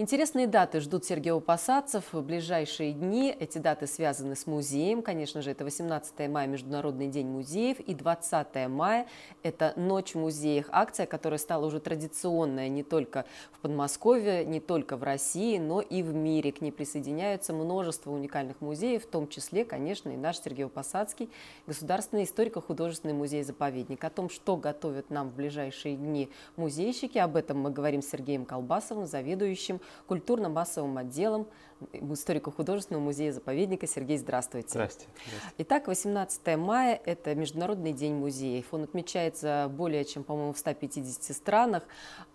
Интересные даты ждут Сергея Посадцев в ближайшие дни. Эти даты связаны с музеем. Конечно же, это 18 мая – Международный день музеев, и 20 мая – это Ночь в музеях. Акция, которая стала уже традиционная не только в Подмосковье, не только в России, но и в мире. К ней присоединяются множество уникальных музеев, в том числе, конечно, и наш Сергей Посадский, Государственный историко-художественный музей-заповедник. О том, что готовят нам в ближайшие дни музейщики, об этом мы говорим с Сергеем Колбасовым, заведующим культурно-массовым отделом, историко-художественного музея-заповедника. Сергей, здравствуйте. Здравствуйте. Итак, 18 мая – это Международный день музеев. Он отмечается более чем, по-моему, в 150 странах.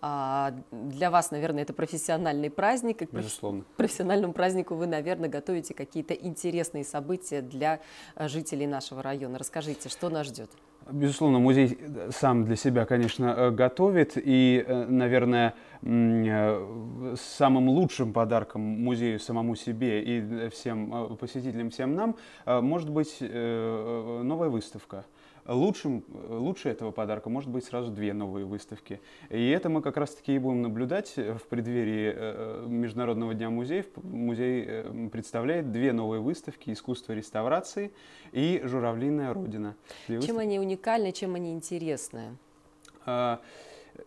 А, для вас, наверное, это профессиональный праздник. Безусловно. К профессиональному празднику вы, наверное, готовите какие-то интересные события для э, жителей нашего района. Расскажите, что нас ждет? Безусловно, музей сам для себя, конечно, э, готовит. И, э, наверное, самым лучшим подарком музею самому самому себе и э, всем э, посетителям, всем нам, э, может быть новая выставка. Лучшим, лучше этого подарка может быть сразу две новые выставки. И это мы как раз-таки и будем наблюдать в преддверии Международного дня музеев. Музей представляет две новые выставки «Искусство реставрации» и «Журавлиная родина». чем выставки. они уникальны, чем они интересны? А,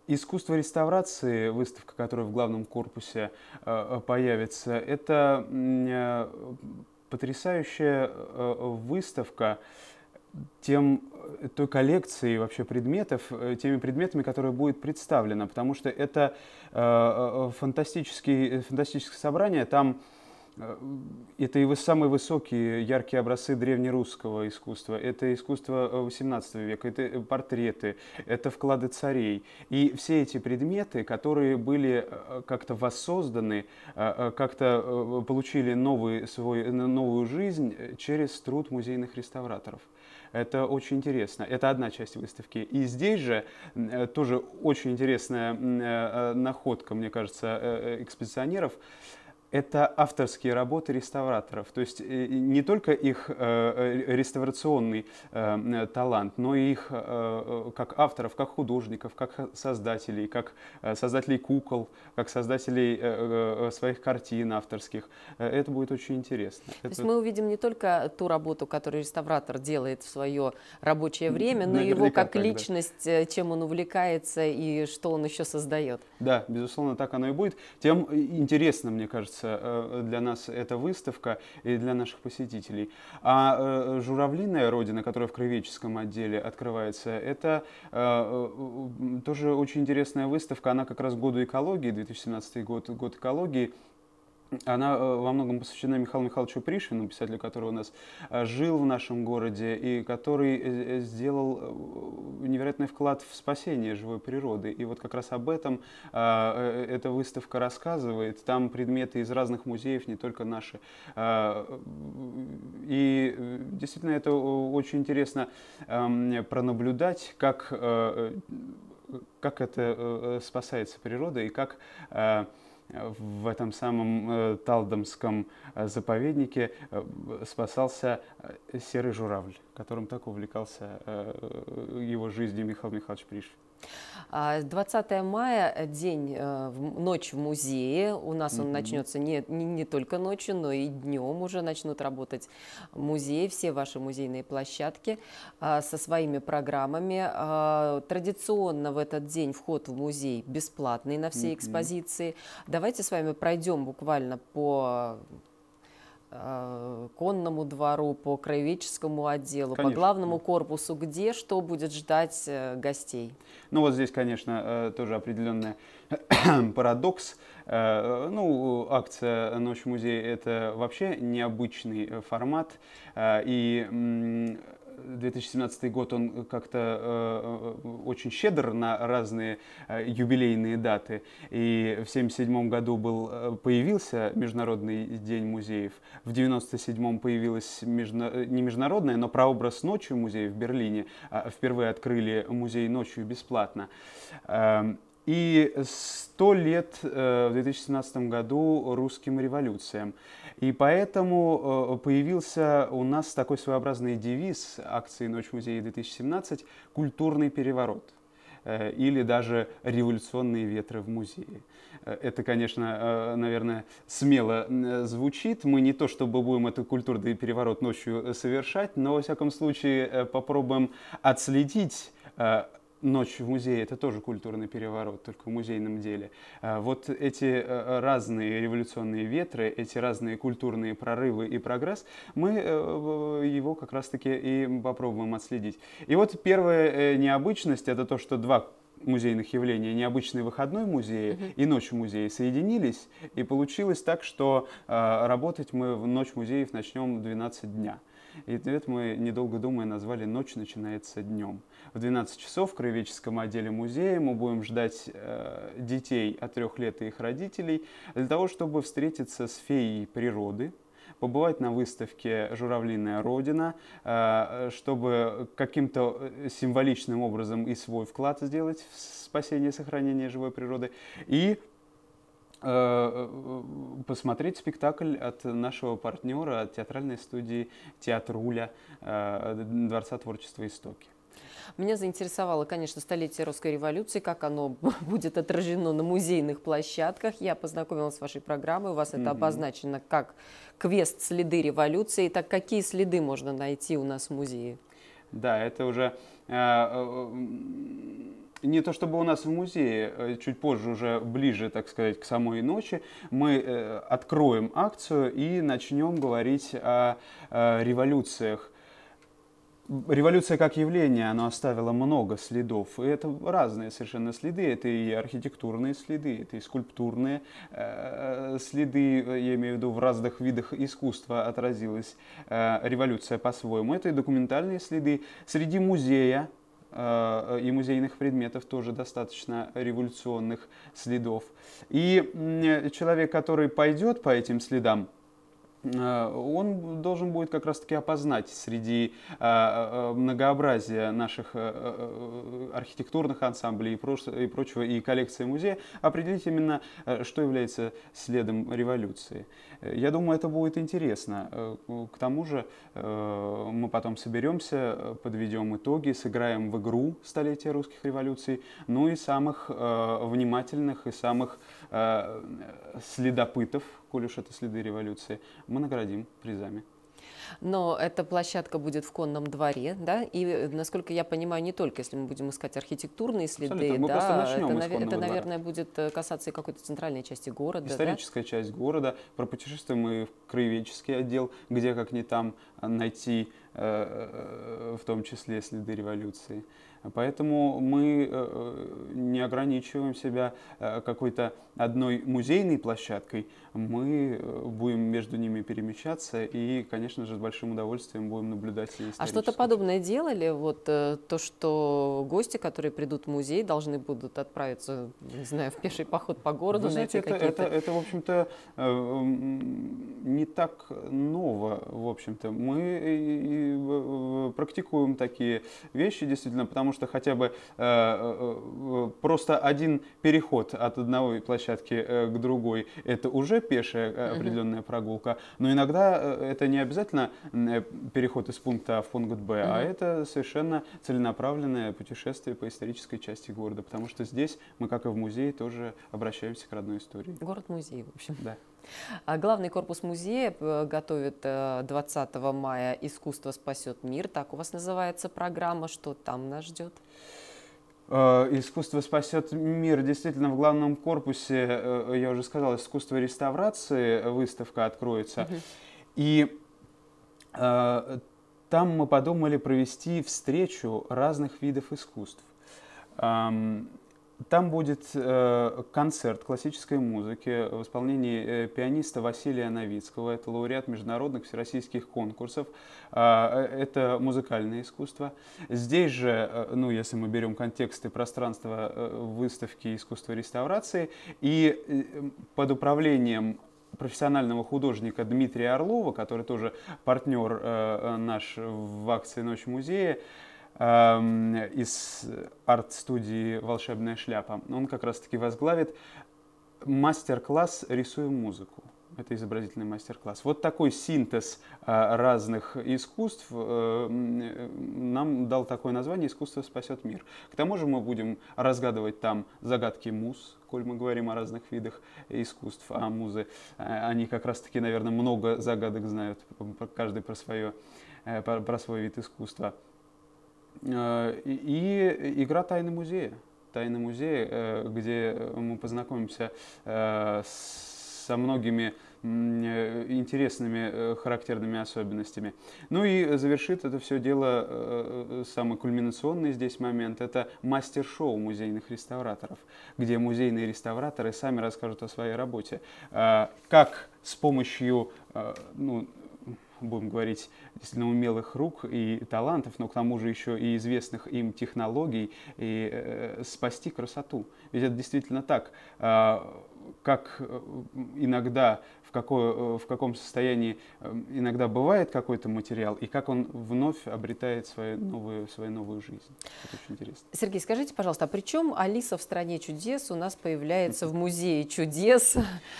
Искусство реставрации, выставка которая в главном корпусе э, э, появится, это э, потрясающая выставка тем, той коллекции вообще предметов, теми предметами, которые будет представлена, потому что это фантастические, фантастическое собрание, там Э, это и самые высокие яркие образцы древнерусского искусства, это искусство XVIII э, века, это э, портреты, это вклады царей. И все эти предметы, которые были как-то воссозданы, как-то получили новый, свой, новую жизнь через труд музейных реставраторов. Это очень интересно. Это одна часть выставки. И здесь же тоже очень интересная находка, мне кажется, экспедиционеров – это авторские работы реставраторов, то есть э, не только их э, э, реставрационный талант, но и их как авторов, как художников, как создателей, как создателей кукол, как создателей своих картин авторских. Это будет очень интересно. То есть мы увидим не только ту работу, которую реставратор делает в свое рабочее время, но Наверняка его как тогда. личность, чем он увлекается и что он еще создает. Да, безусловно, так оно и будет. Тем интересно, мне кажется, является э, для нас эта выставка и для наших посетителей. А э, журавлиная родина, которая в краеведческом отделе открывается, это э, тоже очень интересная выставка. Она как раз году экологии, 2017 год, год экологии. Она э, во многом посвящена Михаилу Михайловичу Пришвину, писателю, который у нас э, жил в нашем городе и который э, сделал невероятный вклад в спасение живой природы. И вот как раз об этом эта выставка рассказывает. Там предметы из разных музеев, не только наши. И действительно это очень интересно эм, пронаблюдать, как, как это спасается природа и как в этом самом э, Талдомском э, заповеднике э, спасался серый журавль, которым так увлекался его жизнью Михаил Михайлович Пришвин. 20 а, мая э, – день, э, ночь в музее. У нас он mm-hmm. начнется не, не, не только ночью, но и днем уже начнут работать музеи, все ваши музейные площадки а, со своими программами. А, традиционно в этот день вход в музей бесплатный на все mm-hmm. экспозиции. Давайте с вами пройдем буквально по Э, конному двору, по краеведческому отделу, конечно. по главному корпусу, где что будет ждать э, гостей? Ну вот здесь, конечно, э, тоже определенный парадокс. Ну, акция «Ночь в музее» — это вообще необычный формат, и 2017 год, он как-то э, э, очень щедр на разные э, юбилейные даты. И в 1977 году был, появился Международный день музеев. В 1997 появилась междуна... не международная, но прообраз ночью музея в Берлине. А впервые открыли музей ночью бесплатно. Эм, и сто лет э, в 2017 году русским революциям. И поэтому э, появился у нас такой своеобразный девиз акции «Ночь музея-2017» «Культурный переворот» э, или даже «Революционные ветры в музее». Э, это, конечно, э, наверное, смело звучит. Мы не то чтобы будем этот культурный переворот ночью э, совершать, но, во всяком случае, попробуем отследить ночь в музее – это тоже культурный переворот, только в музейном деле. А, вот эти э, разные революционные ветры, эти разные культурные прорывы и прогресс, мы э, его как раз-таки и попробуем отследить. И вот первая э, необычность – это то, что два музейных явлений, необычный выходной музея угу. и ночь в соединились, и получилось так, что э, работать мы в ночь музеев начнем в 12 дня. И ответ мы, недолго думая, назвали «Ночь начинается днем». В 12 часов в краеведческом отделе музея мы будем ждать э, детей от трех лет и их родителей для того, чтобы встретиться с феей природы, побывать на выставке «Журавлиная Родина», э, чтобы каким-то э, символичным образом и свой вклад сделать в спасение и сохранение живой природы, и Э, э, посмотреть спектакль от нашего партнера, от театральной студии «Театруля» э, Дворца творчества «Истоки». Меня заинтересовало, конечно, столетие русской революции, как оно будет отражено на музейных площадках. Я познакомилась с вашей программой, у вас mm-hmm. это обозначено как квест «Следы революции». Так какие следы можно найти у нас в музее? Да, это уже э, не то чтобы у нас в музее, э, чуть позже уже ближе, так сказать, к самой ночи, мы э, откроем акцию и начнем говорить о, о э, революциях. Революция как явление, она оставила много следов. И это разные совершенно следы. Это и архитектурные следы, это и скульптурные э, следы, я имею в виду, в разных видах искусства отразилась э, революция по-своему. Это и документальные следы. Среди музея Э, э, и музейных предметов тоже достаточно революционных следов. И человек, который пойдет по этим следам, Э, он должен будет как раз-таки опознать среди э, э, многообразия наших архитектурных ансамблей и прочего, и коллекции музея, определить именно, что является следом революции. Я думаю, это будет интересно. К тому же мы потом соберемся, подведем итоги, сыграем в игру столетия русских революций, ну и самых внимательных и самых Э, следопытов, коль уж это следы революции, мы наградим призами. Но эта площадка будет в конном дворе, да? И, э, насколько я понимаю, не только если мы будем искать архитектурные следы, мы да, просто начнем это, нав... это наверное, будет э, касаться и какой-то центральной части города. Историческая да? часть города. Про путешествие мы в краеведческий отдел, где как не там найти в том числе следы революции. Поэтому мы э, э, не ограничиваем себя э, какой-то одной музейной площадкой, мы э, будем между ними перемещаться и, конечно же, с большим удовольствием будем наблюдать. А что-то подобное делали? Вот э, то, что гости, которые придут в музей, должны будут отправиться, не знаю, в пеший поход по городу, Вы знаете, найти это, какие-то... Это, это, в общем-то, э, не так ново, в общем-то. Мы практикуем такие вещи, действительно, потому что хотя бы просто один переход от одной площадки к другой, это уже пешая э, определенная прогулка, но иногда э, это не обязательно э, переход из пункта А в пункт Б, а это совершенно целенаправленное путешествие по исторической части города, потому что здесь мы, как и в музее, тоже обращаемся к родной истории. Город-музей, в общем. Да. А главный корпус музея готовит 20 мая «Искусство спасет мир». Так у вас называется программа. Что там нас ждет? Э, искусство спасет мир. Действительно, в главном корпусе, э, я уже сказал, искусство реставрации э, выставка откроется. Угу. И э, там мы подумали провести встречу разных видов искусств. Эм, там будет э, концерт классической музыки в исполнении э, пианиста Василия Новицкого. Это лауреат международных всероссийских конкурсов. А, э, это музыкальное искусство. Здесь же, э, ну, если мы берем контексты пространства э, выставки искусства реставрации, и э, под управлением профессионального художника Дмитрия Орлова, который тоже партнер э, наш в акции «Ночь музея», Эм, из арт-студии «Волшебная шляпа». Он как раз-таки возглавит мастер-класс «Рисуем музыку». Это изобразительный мастер-класс. Вот такой синтез э, разных искусств э, нам дал такое название «Искусство спасет мир». К тому же мы будем разгадывать там загадки муз, коль мы говорим о разных видах искусств, а музы, э, они как раз-таки, наверное, много загадок знают, каждый про, свое, про свой вид искусства. Э, и игра «Тайны музея». «Тайны музея», э, где мы познакомимся э, со многими интересными характерными особенностями. Ну и завершит это все дело самый кульминационный здесь момент. Это мастер-шоу музейных реставраторов, где музейные реставраторы сами расскажут о своей работе. Как с помощью ну, будем говорить, действительно умелых рук и талантов, но к тому же еще и известных им технологий, и э, спасти красоту. Ведь это действительно так. А, э, как иногда в, какое, э, в каком состоянии э, иногда бывает какой-то материал и как он вновь обретает свою новую, свою новую жизнь. Это очень интересно. Сергей, скажите, пожалуйста, а при чем Алиса в «Стране чудес» у нас появляется в Музее чудес?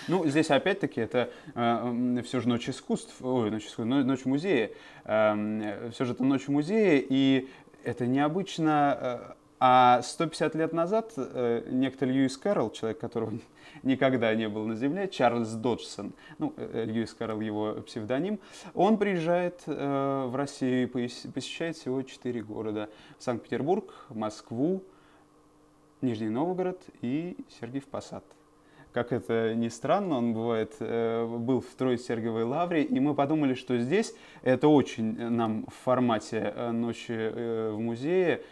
Ну, здесь опять-таки это э, все же ночь искусств, ой, ночь, искусств, ночь музея, э, эм, все же это ночь музея, и это необычно э, а 150 лет назад э, некто Льюис Карл, человек, которого никогда не был на Земле, Чарльз Доджсон, ну, э, э Льюис Карл его псевдоним, он приезжает э, в Россию и посещает всего четыре города. Санкт-Петербург, Москву, Нижний Новгород и Сергиев Посад как это ни странно, он бывает, э, был в Сергиевой лавре, и мы подумали, что здесь это очень нам в формате э, ночи в музее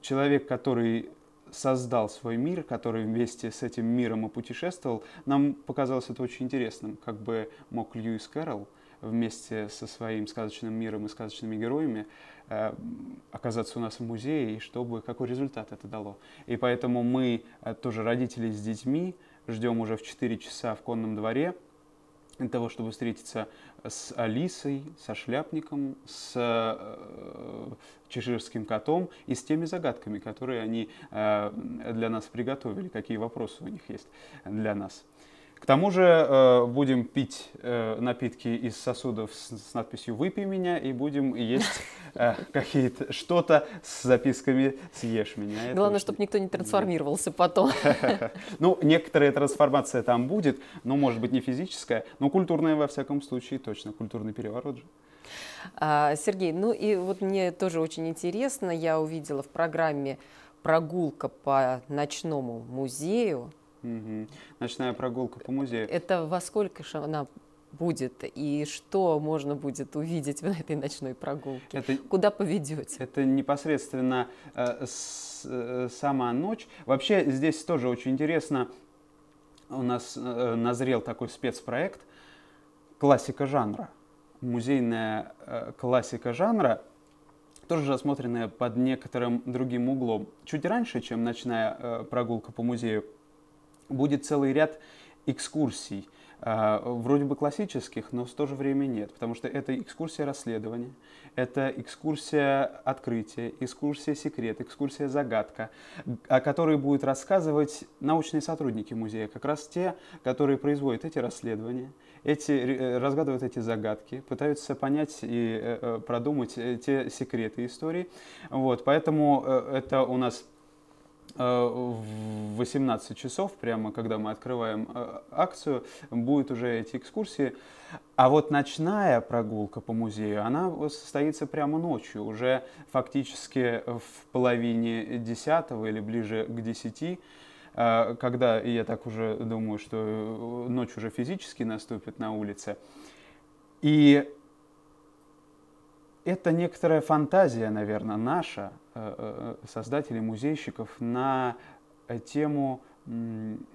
человек, который создал свой мир, который вместе с этим миром и путешествовал, нам показалось это очень интересным, как бы мог Льюис Кэрролл вместе со своим сказочным миром и сказочными героями э, оказаться у нас в музее, и чтобы какой результат это дало. И поэтому мы, э, тоже родители с детьми, ждем уже в 4 часа в конном дворе, для того, чтобы встретиться с Алисой, со Шляпником, с э, Чеширским котом и с теми загадками, которые они э, для нас приготовили, какие вопросы у них есть для нас. К тому же э, будем пить э, напитки из сосудов с, с надписью «Выпей меня» и будем есть э, какие-то что-то с записками «Съешь меня». Это Главное, очень... чтобы никто не трансформировался Нет. потом. Ну, некоторая трансформация там будет, но, может быть, не физическая, но культурная, во всяком случае, точно. Культурный переворот же. А, Сергей, ну и вот мне тоже очень интересно, я увидела в программе прогулка по ночному музею, Угу. Ночная прогулка по музею. Это во сколько же она будет и что можно будет увидеть в этой ночной прогулке? Это, Куда поведете? Это непосредственно э, с, э, сама ночь. Вообще здесь тоже очень интересно. У нас э, назрел такой спецпроект «Классика жанра». Музейная э, классика жанра, тоже рассмотренная под некоторым другим углом. Чуть раньше, чем ночная э, прогулка по музею – будет целый ряд экскурсий, э, вроде бы классических, но в то же время нет, потому что это экскурсия расследования, это экскурсия открытия, экскурсия секрет, экскурсия загадка, о которой будут рассказывать научные сотрудники музея, как раз те, которые производят эти расследования, эти, э, разгадывают эти загадки, пытаются понять и э, продумать те секреты истории. Вот, поэтому это у нас Э, в 18 часов, прямо когда мы открываем э, акцию, будет уже эти экскурсии. А вот ночная прогулка по музею, она состоится прямо ночью, уже фактически в половине десятого или ближе к десяти э, когда я так уже думаю, что ночь уже физически наступит на улице. И это некоторая фантазия, наверное, наша, э, э, э, создателей музейщиков, на тему,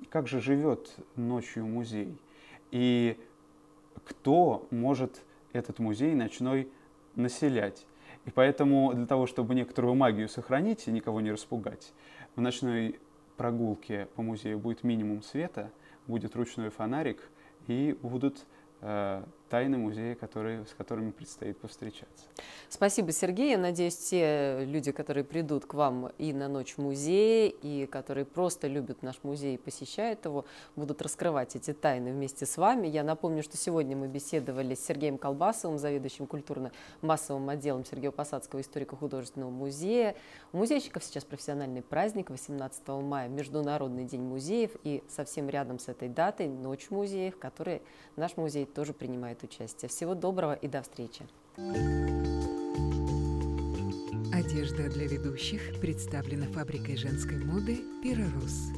как же живет ночью музей. И кто может этот музей ночной населять. И поэтому для того, чтобы некоторую магию сохранить и никого не распугать, в ночной прогулке по музею будет минимум света, будет ручной фонарик и будут тайны музея, которые, с которыми предстоит повстречаться. Спасибо, Сергей. Я надеюсь, те люди, которые придут к вам и на ночь в музее, и которые просто любят наш музей и посещают его, будут раскрывать эти тайны вместе с вами. Я напомню, что сегодня мы беседовали с Сергеем Колбасовым, заведующим культурно-массовым отделом Сергея Посадского историко-художественного музея. У музейщиков сейчас профессиональный праздник 18 мая, Международный день музеев, и совсем рядом с этой датой Ночь музеев, в наш музей тоже принимает принимает участие. Всего доброго и до встречи. Одежда для ведущих представлена фабрикой женской моды «Пирорус».